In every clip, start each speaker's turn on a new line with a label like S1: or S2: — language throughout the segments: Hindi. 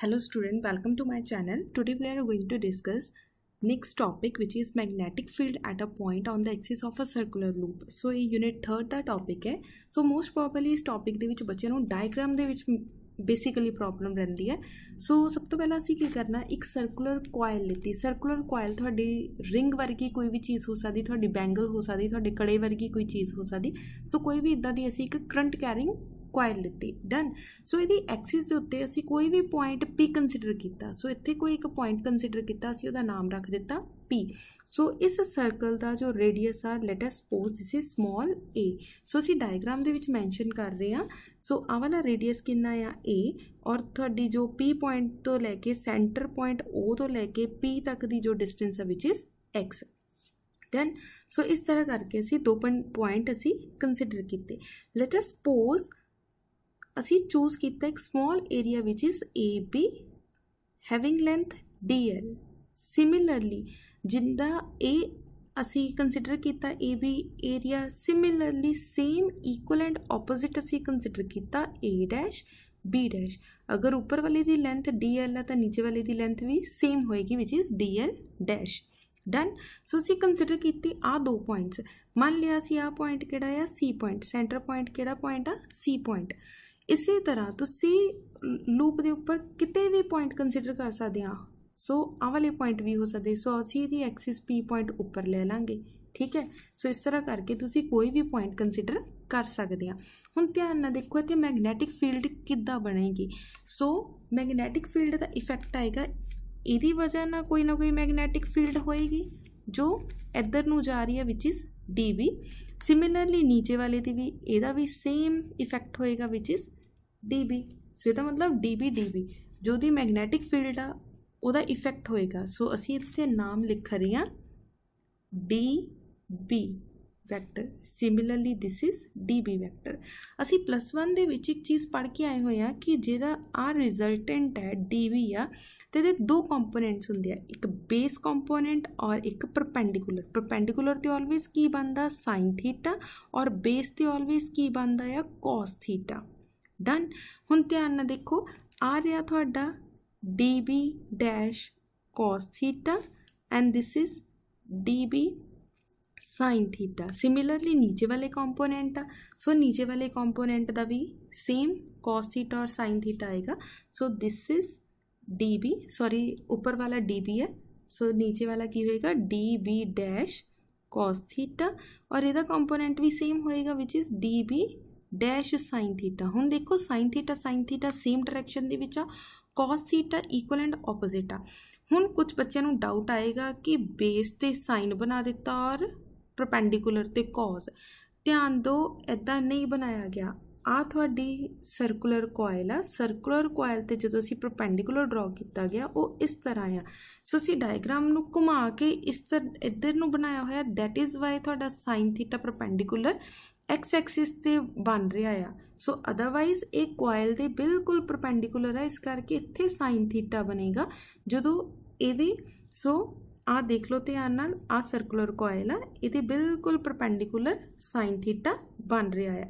S1: hello student welcome to my channel today we are going to discuss next topic which is magnetic field at a point on the axis of a circular loop so ਇਹ ਯੂਨਿਟ 3 ਦਾ ਟੌਪਿਕ ਹੈ ਸੋ ਮੋਸਟ ਪ੍ਰੋਬਬਲੀ ਇਸ ਟੌਪਿਕ ਦੇ ਵਿੱਚ ਬੱਚਿਆਂ ਨੂੰ ਡਾਇਗ੍ਰਾਮ ਦੇ ਵਿੱਚ ਬੇਸਿਕਲੀ ਪ੍ਰੋਬਲਮ ਰਹਿੰਦੀ ਹੈ ਸੋ ਸਭ ਤੋਂ ਪਹਿਲਾਂ ਅਸੀਂ ਕੀ ਕਰਨਾ ਇੱਕ ਸਰਕੂਲਰ ਕੋਇਲ ਲਿੱਤੀ ਸਰਕੂਲਰ ਕੋਇਲ ਤੁਹਾਡੀ ਰਿੰਗ ਵਰਗੀ ਕੋਈ ਵੀ ਚੀਜ਼ ਹੋ ਸਕਦੀ ਤੁਹਾਡੀ ਬੈਂਗਲ ਹੋ ਸਕਦੀ ਤੁਹਾਡੇ ਕੜੇ ਵਰਗੀ ਕੋਈ ਚੀਜ਼ ਹੋ ਸਕਦੀ ਸੋ ਕੋਈ ਵੀ ਇਦਾਂ ਦੀ ਅਸੀਂ ਇੱਕ ਕਰੰਟ ਕੈਰਿੰਗ कोयल लिते डन सो यदि एक्सिस के उत्ते असी कोई भी पॉइंट पी कंसिडर किया सो इतने कोई एक पॉइंट कंसीडर किया असी नाम रख दिता पी सो so, इस सर्कल का जो रेडियस आ let us suppose this is small A so असी डायग्राम के मैनशन कर रहे हैं सो so, आ वाला रेडियस कि ए और थोड़ी जो पी पॉइंट तो लैके सेंटर पॉइंट ओ तो लैके पी तक की जो डिस्टेंस है which is X done so इस तरह करके असी दो पॉइंट असी कंसीडर किए लेट एस पोज़ असी चूज किया एक small area which is A B having length D L similarly जिंदा ए असी कंसीडर किया A B area similarly same equal and opposite असी कंसीडर किया ए डैश बी डैश अगर उपर वाले की लेंथ डी एल है तो नीचे वाले की लेंथ भी सेम होएगी which is D L dash done so असी कंसीडर की आ दो पॉइंट्स मान लिया असी आ पॉइंट कि सी पॉइंट सेंटर पॉइंट कि पॉइंट आ सी पॉइंट ਇਸੇ ਤਰ੍ਹਾਂ ਤੁਸੀਂ ਲੂਪ ਦੇ ਉੱਪਰ ਕਿਤੇ ਵੀ ਪੁਆਇੰਟ ਕੰਸੀਡਰ ਕਰ ਸਕਦੇ ਆ ਸੋ ਆਹ ਵਾਲੇ ਪੁਆਇੰਟ ਵੀ ਹੋ ਸਕਦੇ ਸੋ ਅਸੀਂ ਇਹਦੀ ਐਕਸਿਸ P ਪੁਆਇੰਟ ਉੱਪਰ ਲੈ ਲਾਂਗੇ ਠੀਕ ਹੈ ਸੋ ਇਸ ਤਰ੍ਹਾਂ ਕਰਕੇ ਤੁਸੀਂ ਕੋਈ ਵੀ ਪੁਆਇੰਟ ਕੰਸੀਡਰ ਕਰ ਸਕਦੇ ਆ ਹੁਣ ਧਿਆਨ ਨਾਲ ਦੇਖੋ ਇੱਥੇ ਮੈਗਨੈਟਿਕ ਫੀਲਡ ਕਿੱਦਾਂ ਬਣੇਗੀ ਸੋ ਮੈਗਨੈਟਿਕ ਫੀਲਡ ਦਾ ਇਫੈਕਟ ਆਏਗਾ ਇਹਦੀ ਵਜ੍ਹਾ ਨਾਲ ਕੋਈ ਨਾ ਕੋਈ ਮੈਗਨੈਟਿਕ ਫੀਲਡ ਹੋਏਗੀ ਜੋ ਇੱਧਰ ਨੂੰ ਜਾ ਰਹੀ ਹੈ ਵਿਚ ਇਜ਼ ਡੀਬੀ ਸਿਮਿਲਰਲੀ ਨੀਚੇ ਵਾਲੇ ਦੀ ਵੀ ਇਹਦਾ ਵੀ ਸੇਮ ਇਫੈਕਟ ਹੋਏਗਾ which is D B so तो यह मतलब डी बी डी बी जो भी मैगनैटिक फील्ड आदा इफेक्ट होएगा सो असी इतने नाम लिख रहे हैं D B vector similarly this is D B vector असी प्लस वन के चीज़ पढ़ के आए हुए कि जो आ रिजल्टेंट है डी बी आते दो कॉम्पोनेंट्स होंगे एक बेस कॉम्पोनेंट और एक प्रपेंडिकुलर परपेंडिकुलर तो ऑलवेज़ की बनता साइन थीटा और बेस तो ऑलवेज़ की बनता है कॉस थीटा डन हूँ ध्यान न देखो आ रहा थोड़ा D B dash cos theta and this is D B sine theta similarly नीचे वाले कॉम्पोनेंट सो नीचे वाले कॉम्पोनेंट का भी सेम कॉस थीटा और साइन थीटा आएगा so this is D B sorry ऊपर वाला डी बी है सो so, नीचे वाला की होएगा D B dash cos theta और इधर कॉम्पोनेंट भी सेम होएगा which is D B dash sin theta ਹੁਣ ਦੇਖੋ sin theta sin theta same direction ਦੇ ਵਿੱਚ ਆ cos theta equal and opposite ਆ ਹੁਣ ਕੁਝ ਬੱਚਿਆਂ ਨੂੰ ਡਾਊਟ ਆਏਗਾ ਕਿ ਬੇਸ ਤੇ sin ਬਣਾ ਦਿੱਤਾ ਔਰ ਪਰਪੈਂਡੀਕੂਲਰ ਤੇ cos ਧਿਆਨ ਦਿਓ ਐਦਾਂ ਨਹੀਂ ਬਣਾਇਆ ਗਿਆ ਆ ਤੁਹਾਡੀ ਸਰਕੂਲਰ ਕੋਇਲ ਆ ਸਰਕੂਲਰ ਕੋਇਲ ਤੇ ਜਦੋਂ ਅਸੀਂ ਪਰਪੈਂਡੀਕੂਲਰ ਡਰਾ ਕੀਤਾ ਗਿਆ ਉਹ ਇਸ ਤਰ੍ਹਾਂ ਆ ਸੋ ਅਸੀਂ ਡਾਇਗ੍ਰਾਮ ਨੂੰ ਘੁਮਾ ਕੇ ਇਸ ਤਰ ਇੱਧਰ ਨੂੰ ਬਣਾਇਆ ਹੋਇਆ ਥੈਟ ਇਜ਼ ਵਾਈ ਤੁਹਾਡਾ sin θ ਪਰਪੈਂਡੀਕੂਲਰ एक्स एक्सिस से बन रहा है सो अदरवाइज ये कोयल के बिल्कुल परपेंडिकुलर है इस करके इतने साइन थीटा बनेगा जो ये सो आ देख लो ध्यान आ सर्कुलर कोयल है ये बिल्कुल परपेंडिकुलर साइन थीटा बन रहा है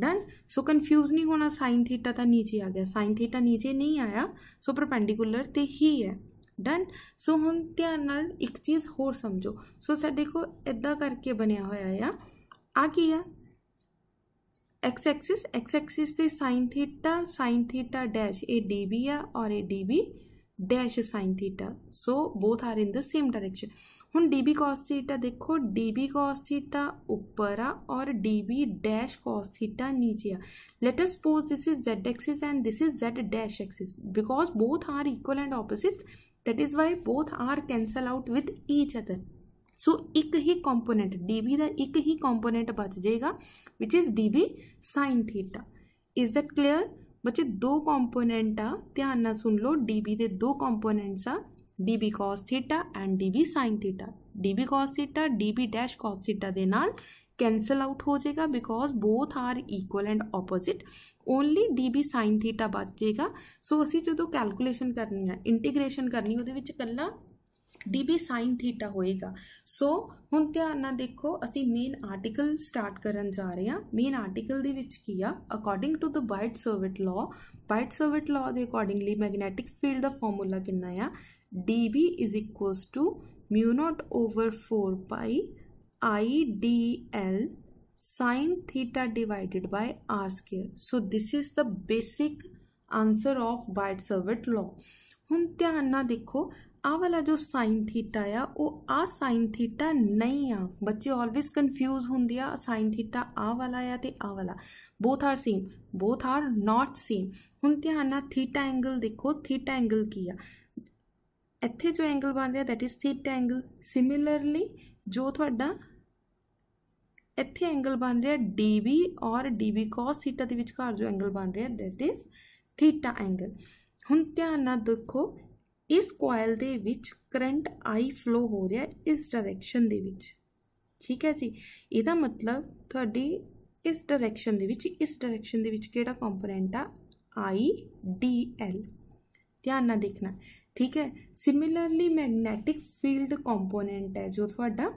S1: डन सो कन्फ्यूज़ नहीं होना साइन थीटा तो नीचे आ गया साइन थीटा नीचे नहीं आया सो परपेंडिकुलर तो ही है डन सो हम ध्यान एक चीज़ होर समझो सो साढ़े को इदा करके बनया हो आ की है एक्स एक्सिस एक्स एक्सिस से sine theta sine theta dash a D B है और a D B dash sine theta so both are in the same direction हूँ डी बी कॉस थीटा देखो डी बी कॉस थीटा उपर आ और D B dash cos theta नीचे आ let us suppose this is Z axis and this is Z dash axis because both are equal and opposite that is why both are cancel out with each other so एक ही कॉम्पोनेंट डी बी का एक ही कॉम्पोनेंट बच जाएगा which is D B sine theta is that clear बच्चे दो कॉम्पोनेंट आ ध्यान सुन लो डी बी के दो कॉम्पोनेंट्स आ D B cos theta and D B sine theta D B cos theta D B dash cos theta के नाल कैंसल आउट हो जाएगा because both are equal and opposite only D B sine theta बच जाएगा सो असी जो कैलकुलेशन करनी है इंटीग्रेशन करनी वो कला डी ਸਾਈਨ ਥੀਟਾ ਹੋਏਗਾ ਸੋ ਹੁਣ ਧਿਆਨ ਨਾਲ ਦੇਖੋ ਅਸੀਂ ਮੇਨ ਆਰਟੀਕਲ ਸਟਾਰਟ ਕਰਨ ਜਾ ਰਹੇ ਹਾਂ ਮੇਨ ਆਰਟੀਕਲ ਦੇ ਵਿੱਚ ਕੀ ਆ according to the Biot Savart law Biot Savart law ਦੇ ਅਕੋਰਡਿੰਗਲੀ ਮੈਗਨੈਟਿਕ ਫੀਲਡ ਦਾ ਫਾਰਮੂਲਾ ਕਿੰਨਾ ਆ dB is equals to mu naught over 4 pi idl sine theta divided by r square so this is the basic answer of biot savart law hum dhyan na dekho ਆ ਵਾਲਾ ਜੋ sin ਥੀਟਾ ਆ ਉਹ ਆ sin ਥੀਟਾ ਨਹੀਂ ਆ ਬੱਚੇ ਆਲਵੇਸ ਕਨਫਿਊਜ਼ ਹੁੰਦੇ ਆ sin ਥੀਟਾ ਆ ਵਾਲਾ ਆ ਤੇ ਆ ਵਾਲਾ both are same both are not same ਹੁਣ ਧਿਆਨ ਨਾਲ ਥੀਟਾ ਐਂਗਲ ਦੇਖੋ ਥੀਟਾ ਐਂਗਲ ਕੀ ਆ ਇੱਥੇ ਜੋ ਐਂਗਲ ਬਣ ਰਿਹਾ that is theta angle similarly ਜੋ ਤੁਹਾਡਾ ਇੱਥੇ ਐਂਗਲ ਬਣ ਰਿਹਾ dB ਔਰ dB cos ਥੀਟਾ ਦੇ ਵਿਚਕਾਰ ਜੋ ਐਂਗਲ ਬਣ ਰਿਹਾ ਥੈਟ ਇਜ਼ ਥੀਟਾ ਐਂਗਲ ਹੁਣ ਧਿਆਨ ਨਾਲ ਦੇਖੋ इस कोयल के करंट आई फ्लो हो रहा है इस डायरेक्शन ठीक है जी य मतलब थोड़ी इस डायरेक्शन इस डायरेक्शन के कॉम्पोनेंट आ आई डी एल ध्यान न देखना ठीक है सिमिलरली मैगनैटिक फील्ड कॉम्पोनेंट है जो थोड़ा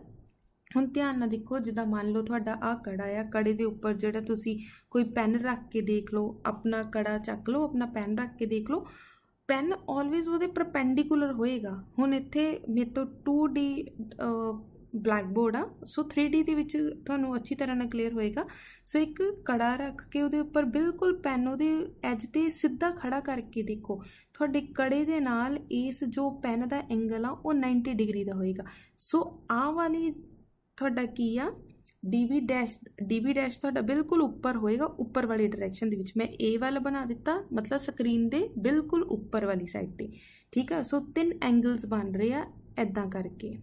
S1: हम ध्यान न देखो जिदा मान लो थोड़ा आ कड़ा आ कड़े के उपर जो कोई पेन रख के देख लो अपना कड़ा चक लो अपना पेन रख के देख लो ਪੈਨ ਆਲਵੇਸ ਉਹਦੇ ਪਰਪੈਂਡੀਕੂਲਰ ਹੋਏਗਾ ਹੁਣ ਇੱਥੇ ਮੇਰੇ ਤੋਂ 2D ਬਲੈਕ ਬੋਰਡ ਆ ਸੋ 3D ਦੇ ਵਿੱਚ ਤੁਹਾਨੂੰ ਅੱਛੀ ਤਰ੍ਹਾਂ ਨਾਲ ਕਲੀਅਰ ਹੋਏਗਾ ਸੋ ਇੱਕ ਕੜਾ ਰੱਖ ਕੇ ਉਹਦੇ ਉੱਪਰ ਬਿਲਕੁਲ ਪੈਨ ਉਹਦੇ ਐਜ ਤੇ ਸਿੱਧਾ ਖੜਾ ਕਰਕੇ ਦੇਖੋ ਤੁਹਾਡੇ ਕੜੇ ਦੇ ਨਾਲ ਇਸ ਜੋ ਪੈਨ ਦਾ ਐਂਗਲ ਆ ਉਹ 90 ਡਿਗਰੀ ਦਾ ਹੋਏਗਾ ਸੋ ਆਹ ਵਾਲੀ ਤੁਹਾਡਾ ਕੀ ਆ DB ਡੈਸ਼ DB ਡੈਸ਼ ਤੁਹਾਡਾ ਬਿਲਕੁਲ ਉੱਪਰ ਹੋਏਗਾ ਉੱਪਰ ਵਾਲੀ ਡਾਇਰੈਕਸ਼ਨ ਦੇ ਵਿੱਚ ਮੈਂ A ਵਾਲਾ ਬਣਾ ਦਿੱਤਾ ਮਤਲਬ ਸਕਰੀਨ ਦੇ ਬਿਲਕੁਲ ਉੱਪਰ ਵਾਲੀ ਸਾਈਡ ਤੇ ਠੀਕ ਆ ਸੋ ਤਿੰਨ ਐਂਗਲਸ ਬਣ ਰਹੇ ਆ ਐਦਾਂ ਕਰਕੇ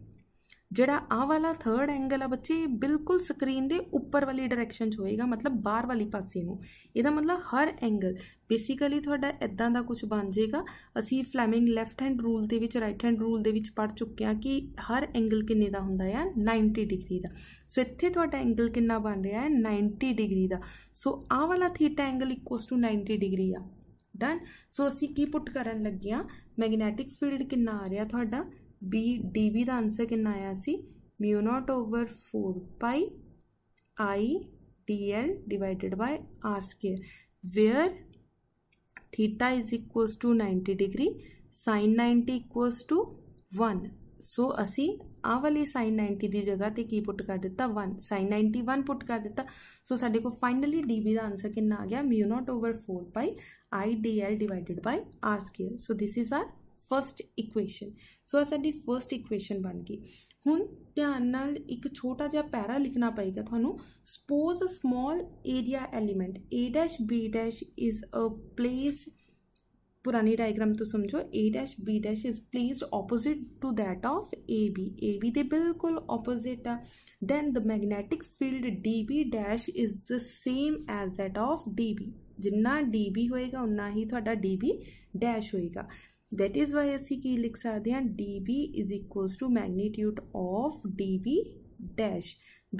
S1: ਜਿਹੜਾ ਆਹ ਵਾਲਾ ਥਰਡ ਐਂਗਲ ਆ ਬੱਚੇ ਬਿਲਕੁਲ ਸਕਰੀਨ ਦੇ ਉੱਪਰ ਵਾਲੀ ਡਾਇਰੈਕਸ਼ਨ 'ਚ ਹੋਏਗਾ ਮਤਲਬ ਬਾਹਰ ਵਾਲੀ ਪਾਸੇ ਨੂੰ ਇਹਦਾ ਮਤਲਬ ਹਰ ਐਂਗਲ ਬੇਸਿਕਲੀ ਤੁਹਾਡਾ ਇਦਾਂ ਦਾ ਕੁਝ ਬਣ ਜਾਏਗਾ ਅਸੀਂ ਫਲੇਮਿੰਗ ਲੈਫਟ ਹੈਂਡ ਰੂਲ ਦੇ ਵਿੱਚ ਰਾਈਟ ਹੈਂਡ ਰੂਲ ਦੇ ਵਿੱਚ ਪੜ ਚੁੱਕੇ ਆ ਕਿ ਹਰ ਐਂਗਲ ਕਿੰਨੇ ਦਾ ਹੁੰਦਾ ਹੈ 90 ਡਿਗਰੀ ਦਾ ਸੋ ਇੱਥੇ ਤੁਹਾਡਾ ਐਂਗਲ ਕਿੰਨਾ ਬਣ ਰਿਹਾ ਹੈ 90 ਡਿਗਰੀ ਦਾ ਸੋ ਆਹ ਵਾਲਾ ਥੀਟਾ ਐਂਗਲ 90 ਡਿਗਰੀ ਆ ਡਨ ਸੋ ਅਸੀਂ ਕੀ ਪੁੱਟ ਕਰਨ ਲੱਗੇ ਆ ਮੈਗਨੈਟਿਕ ਫੀਲਡ ਕਿੰਨਾ ਆ ਰਿਹਾ ਤੁਹਾਡਾ बी डी बी का आंसर कि आया सी mu over four pi I D L divided by R square where theta is equals to ninety degree sine ninety equals to one so असी आ वाली साइन नाइनटी की जगह पर की पुट कर दिता one sine ninety one put कर दिता सो साडे को फाइनली डी बी का आंसर कि आ गया mu naught over four pi I D L divide by R square so this is our first equation so first ਸਾਡੀ बन गई हूँ ध्यान न एक छोटा ਇੱਕ पैरा लिखना पेगा ਲਿਖਣਾ suppose a small area element A dash B dash is a place पुरानी डायग्राम तो समझो A dash B dash is placed opposite to that of A B A B दे बिल्कुल ऑपोजिट आ then the magnetic field D B dash is the same as that of D B जिन्ना डी बी होएगा उन्ना ही थोड़ा डी बी डैश होएगा दैट इज़ वाई असी की लिख सकते हैं D B is equals to magnitude of D B dash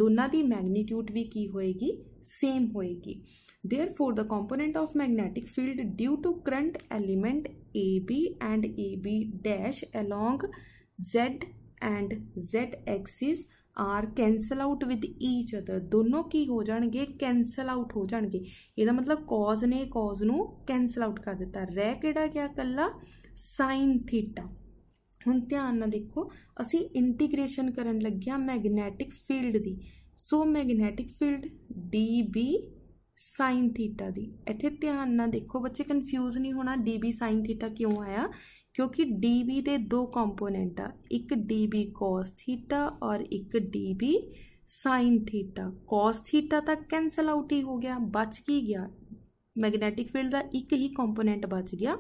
S1: दोनों की मैगनीट्यूड भी की होएगी सेम होएगी therefore the component of magnetic field due to current element A B and A B dash along Z and Z axis are cancel out with each other दोनों की हो जाएंगे कैंसल आउट हो जाएंगे यदा मतलब कॉज ने कॉज न कैंसल आउट कर दिता रह कि कला साइन थीटा हम ध्यान ना देखो असी इंटीग्रेसन कर लग्या मैगनैटिक फील्ड की so magnetic field D B sine theta दी इतने ध्यान ना देखो बच्चे कन्फ्यूज नहीं होना डी बी साइन थीटा क्यों आया क्योंकि डी बी के दो कॉम्पोनेंट आ एक डी बी कोस थीटा और एक D B sine theta cos theta तो कैंसल आउट ही हो गया बच ही गया मैगनैटिक फील्ड का एक ही कॉम्पोनेंट बच गया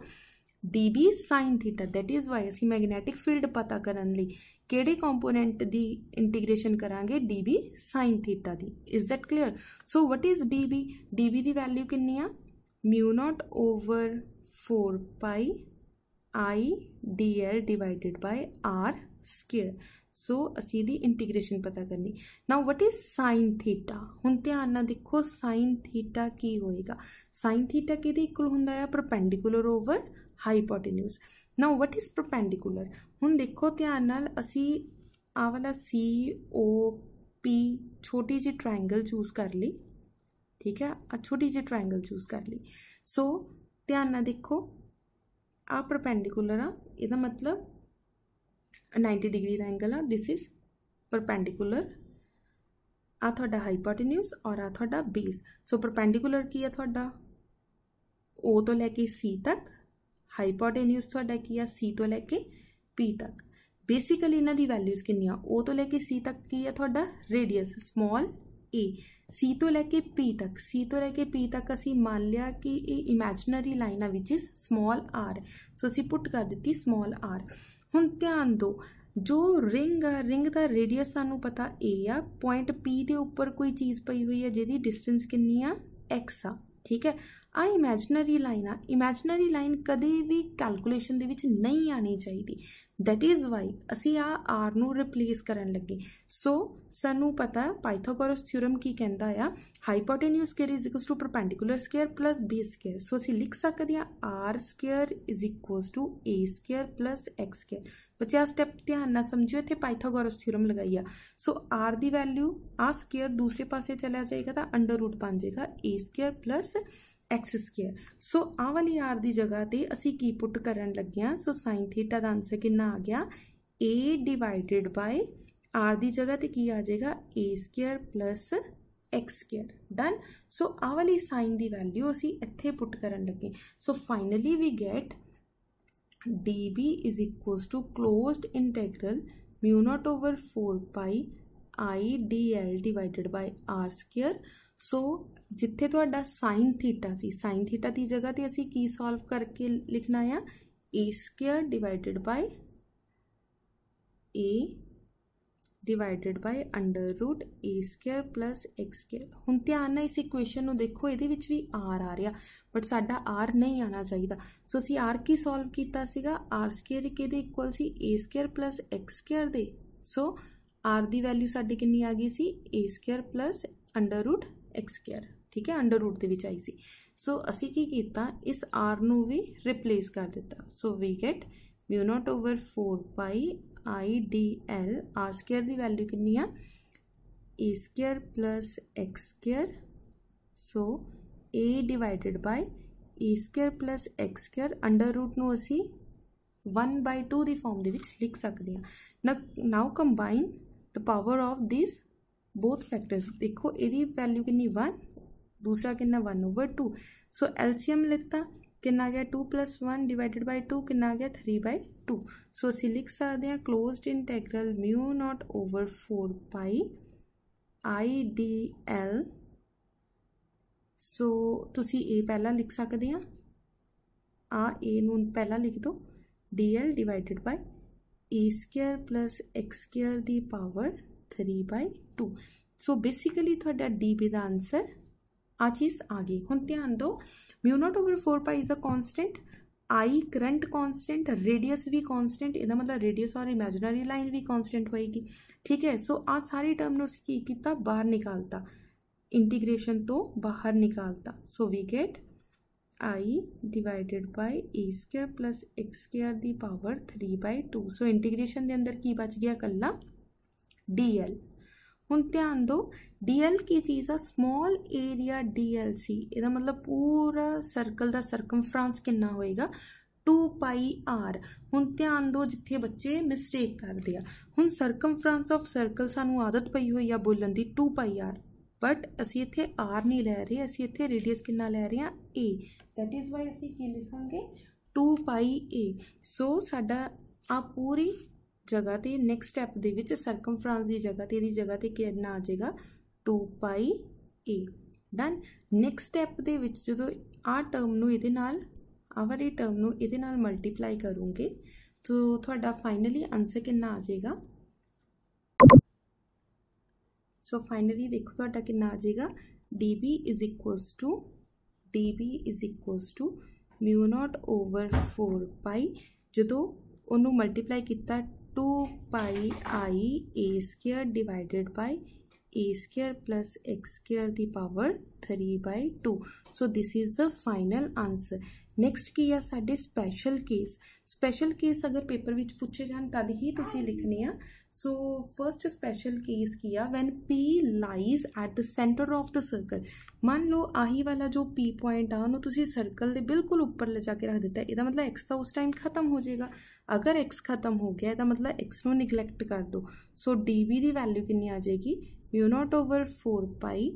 S1: D B sine theta that is why असी मैगनैटिक फील्ड पता करने कॉम्पोनेंट की इंटीग्रेसन करा डी बी साइन थीटा की is that clear so what is D B D B value कि mu naught over four pi I D L divide by R square so असी इंटीग्रेसन पता करनी ना वट इज़ साइन थीटा हूँ ध्यान ना देखो साइन थीटा की होएगा साइन थीटा किल हों perpendicular over hypotenuse now what is perpendicular हूँ देखो ध्यान न असी आ वाला सी ओ पी छोटी जी ट्राइंगल चूज कर ली ठीक है आ छोटी जी ट्राइंगल चूज कर ली सो so, ध्यान न देखो आ प्रपेंडिकुलर आदा मतलब नाइनटी डिग्री का एंगल आ दिस इज परपेंडिकुलर आडा हाईपोटेन्यूज और आडा बेस सो so, की है थोड़ा ओ तो लैके सी तक ਹਾਈਪੋਟੇਨਿਊਸ ਤੁਹਾਡਾ ਕੀ ਆ C ਤੋਂ ਲੈ ਕੇ P ਤੱਕ ਬੇਸਿਕਲੀ ਇਹਨਾਂ ਦੀ ਵੈਲਿਊਜ਼ ਕਿੰਨੀਆਂ O ਤੋਂ ਲੈ ਕੇ C ਤੱਕ ਕੀ ਆ ਤੁਹਾਡਾ ਰੇਡੀਅਸ ਸਮਾਲ a C ਤੋਂ ਲੈ ਕੇ P ਤੱਕ C ਤੋਂ ਲੈ ਕੇ P ਤੱਕ ਅਸੀਂ ਮੰਨ ਲਿਆ ਕਿ ਇਹ ਇਮੇਜਿਨਰੀ ਲਾਈਨ ਆ which is small r so ਅਸੀਂ ਪੁੱਟ ਕਰ ਦਿੱਤੀ ਸਮਾਲ r ਹੁਣ ਧਿਆਨ ਦਿਓ ਜੋ ਰਿੰਗ ਆ ਰਿੰਗ ਦਾ ਰੇਡੀਅਸ ਸਾਨੂੰ ਪਤਾ a ਆ ਪੁਆਇੰਟ P ਦੇ ਉੱਪਰ ਕੋਈ ਚੀਜ਼ ਪਈ ਹੋਈ ਹੈ ਜਿਹਦੀ ਡਿਸਟੈਂਸ ਕਿੰਨੀ ਆ x ਆ ਠੀਕ ਹੈ ਆ ਇਮੇਜਿਨਰੀ ਲਾਈਨ ਆ ਇਮੇਜਿਨਰੀ ਲਾਈਨ ਕਦੇ ਵੀ ਕੈਲਕੂਲੇਸ਼ਨ ਦੇ ਵਿੱਚ ਨਹੀਂ ਆਣੀ ਚਾਹੀਦੀ दैट इज़ वाई असी आ आर न रिप्लेस कर लगे सो so, सू पता पाइथोकोरस थ्यूरम की कहता है hypotenuse square is equal to perpendicular square plus B square so असी लिख सकते हैं R square is equal to A square plus x square बच्चे आ स्टैप ध्यान ना समझो इतने पाइथोकोरस थ्यूरम लगाई है सो आर दैल्यू वैल्यू आ स्केयर दूसरे पास चलिया जाएगा तो अंडर रूट बन जाएगा A square plus x square so आ वाली आर की जगह पर असी की पुट कर लगे हाँ सो साइन थीटा का आंसर कि आ गया ए डिवाइड बाय आर की जगह पर की आ जाएगा A square plus x square done so आ वाली साइन की वैल्यू असी इतने पुट कर लगे so finally we get D B is equals to closed integral mu naught over four pi I D L divide by R square so ਜਿੱਥੇ ਤੁਹਾਡਾ sin ਥੀਟਾ ਸੀ sin ਥੀਟਾ ਦੀ ਜਗ੍ਹਾ ਤੇ ਅਸੀਂ ਕੀ ਸੋਲਵ ਕਰਕੇ ਲਿਖਣਾ ਆ a square divided by a divided by under root a square plus x square ਹੁਣ ਧਿਆਨ ਨਾਲ ਇਸ ਇਕੁਏਸ਼ਨ ਨੂੰ ਦੇਖੋ ਇਹਦੇ ਵਿੱਚ ਵੀ r ਆ ਰਿਹਾ ਬਟ ਸਾਡਾ r ਨਹੀਂ ਆਣਾ ਚਾਹੀਦਾ ਸੋ ਅਸੀਂ r ਕੀ ਸੋਲਵ ਕੀਤਾ ਸੀਗਾ r ਸਕੁਅਰ ਕਿਹਦੇ ਇਕੁਅਲ ਸੀ a square plus x square ਦੇ ਸੋ r ਦੀ ਵੈਲਿਊ ਸਾਡੀ ਕਿੰਨੀ ਆ ਗਈ ਸੀ a square plus under root X square ठीक है अंडर रूट के आई सी सो असी की किया इस आर भी रिप्लेस कर दिता so we get mu naught over four pi I D L R square की वैल्यू कि A square plus x square so A divided by A square plus x square under root न वन बाय टू दॉम लिख सकते हैं न now combine the power of this both factors देखो एह्दी वैल्यू कि वन दूसरा कि one over two so LCM लिखता कि गया two plus one divide by two कि गया थ्री बाय टू सो असी लिख सकते हैं closed integral mu naught over four pi I D L so ती ए ਪਹਿਲਾਂ ਲਿਖ ਸਕਦੇ ਆ ਆ a ਨੂੰ ਪਹਿਲਾਂ ਲਿਖ ਦਿਓ dl divided by a square plus x square three by two so basically थोड़ा डी बी का आंसर आ चीज़ आ गई हूँ ध्यान दो mu naught over four pi is a constant I current constant radius भी कॉन्सटेंट यदा मतलब रेडियस और इमेजनरी लाइन भी कॉन्सटेंट होएगी ठीक है सो so, आ सारी टर्म ने उसकी किता बाहर निकालता इंटीग्रेशन तो बाहर निकालता so we get I divided by A square plus x square the power three by two so integration के अंदर की बच गया कला DL ਹੁਣ ਧਿਆਨ ਦਿਓ DL ਕੀ ਚੀਜ਼ ਆ ਸਮਾਲ ਏਰੀਆ DLC ਇਹਦਾ ਮਤਲਬ ਪੂਰਾ ਸਰਕਲ ਦਾ ਸਰਕਮਫਰੈਂਸ ਕਿੰਨਾ ਹੋਏਗਾ 2 ਪਾਈ ਆਰ ਹੁਣ ਧਿਆਨ ਦਿਓ ਜਿੱਥੇ ਬੱਚੇ ਮਿਸਟੇਕ ਕਰਦੇ ਆ ਹੁਣ ਸਰਕਮਫਰੈਂਸ ਆਫ ਸਰਕਲ ਸਾਨੂੰ ਆਦਤ ਪਈ ਹੋਈ ਆ ਬੋਲਣ ਦੀ 2 ਪਾਈ ਆਰ ਬਟ ਅਸੀਂ ਇੱਥੇ r ਨਹੀਂ ਲੈ ਰਹੇ ਅਸੀਂ ਇੱਥੇ ਰੇਡੀਅਸ ਕਿੰਨਾ ਲੈ ਰਹੇ ਆ a ਦੈਟ ਇਜ਼ ਵਾਈ ਅਸੀਂ ਕੀ ਲਿਖਾਂਗੇ 2 ਪਾਈ a ਸੋ ਸਾਡਾ ਆ ਪੂਰੀ ਜਗ੍ਹਾ ਤੇ ਨੈਕਸਟ ਸਟੈਪ ਦੇ ਵਿੱਚ ਸਰਕਮਫਰੈਂਸ ਦੀ ਜਗ੍ਹਾ ਤੇ ਇਹਦੀ ਜਗ੍ਹਾ ਤੇ ਕਿੰਨਾ ਆ ਜਾਏਗਾ 2 pi a done next step ਦੇ ਵਿੱਚ ਜਦੋਂ ਆ ਟਰਮ ਨੂੰ ਇਹਦੇ ਨਾਲ ਆਵਰੀ ਟਰਮ ਨੂੰ ਇਹਦੇ ਨਾਲ ਮਲਟੀਪਲਾਈ ਕਰੂਗੇ ਤੋ ਤੁਹਾਡਾ ਫਾਈਨਲੀ ਆਨਸਰ ਕਿੰਨਾ ਆ ਜਾਏਗਾ ਸੋ ਫਾਈਨਲੀ ਦੇਖੋ ਤੁਹਾਡਾ ਕਿੰਨਾ ਆ ਜਾਏਗਾ db is equals to db is equals to mu not over 4 pi ਜਦੋਂ ਉਹਨੂੰ ਮਲਟੀਪਲਾਈ ਕੀਤਾ two pi I a square divided by a square plus x square the power three by two so this is the final answer next की आ सा स्पैशल केस स्पैशल केस अगर पेपर में पूछे जा तद ही तुम तो लिखने सो फस्ट स्पैशल केस की आ when P lies at the centre of the circle मान लो आही वाला जो पी पॉइंट आंसर सर्कल के बिल्कुल उपर ले जाके रख दिता यदा मतलब एक्स तो उस टाइम खत्म हो जाएगा अगर एक्स खत्म हो गया यदा मतलब एक्स नैगलैक्ट कर दो सो डी बी की वैल्यू कि आ जाएगी mu naught over four pi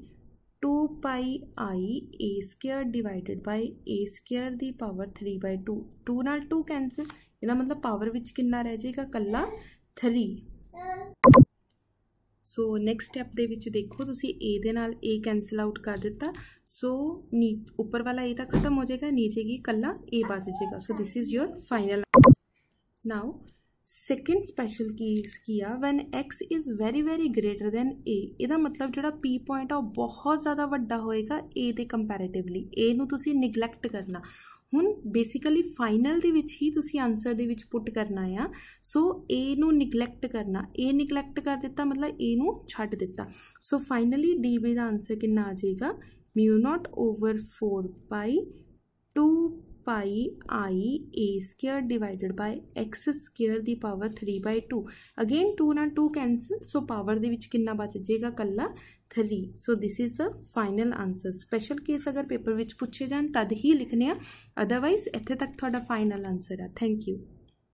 S1: two pi I a square divide by a square the power three by two two न टू कैंसल यद मतलब पावर कि रह जाएगा कला थ्री सो नैक्सट स्टैप के देखो तीस ए कैंसल आउट कर दिता सो so, नी उपर वाला ए तो खत्म हो जाएगा नीचे की कला ए बच जाएगा so this is your final now second special case किया when x is very very greater than a ਇਹਦਾ ਮਤਲਬ ਜਿਹੜਾ p ਪੁਆਇੰਟ ਆ ਉਹ ਬਹੁਤ ਜ਼ਿਆਦਾ ਵੱਡਾ ਹੋਏਗਾ a ਦੇ ਕੰਪੈਰੀਟਿਵਲੀ a ਨੂੰ ਤੁਸੀਂ ਨੈਗਲੈਕਟ ਕਰਨਾ ਹੁਣ ਬੇਸਿਕਲੀ ਫਾਈਨਲ ਦੇ ਵਿੱਚ ਹੀ ਤੁਸੀਂ ਆਨਸਰ ਦੇ ਵਿੱਚ ਪੁੱਟ ਕਰਨਾ ਆ ਸੋ a ਨੂੰ ਨੈਗਲੈਕਟ ਕਰਨਾ a ਨੈਗਲੈਕਟ ਕਰ ਦਿੱਤਾ ਮਤਲਬ a ਨੂੰ ਛੱਡ ਦਿੱਤਾ ਸੋ ਫਾਈਨਲੀ db ਦਾ ਆਨਸਰ ਕਿੰਨਾ ਆ ਜਾਏਗਾ μ0 over 4 pi 2 pi I a square divided by x square the power three by two again two ना टू कैंसल सो पावर कि बच जाएगा कला three so this is the final answer special case अगर पेपर विच पुछे जान तद ही लिखने अदरवाइज इतने तक थोड़ा फाइनल आंसर है थैंक यू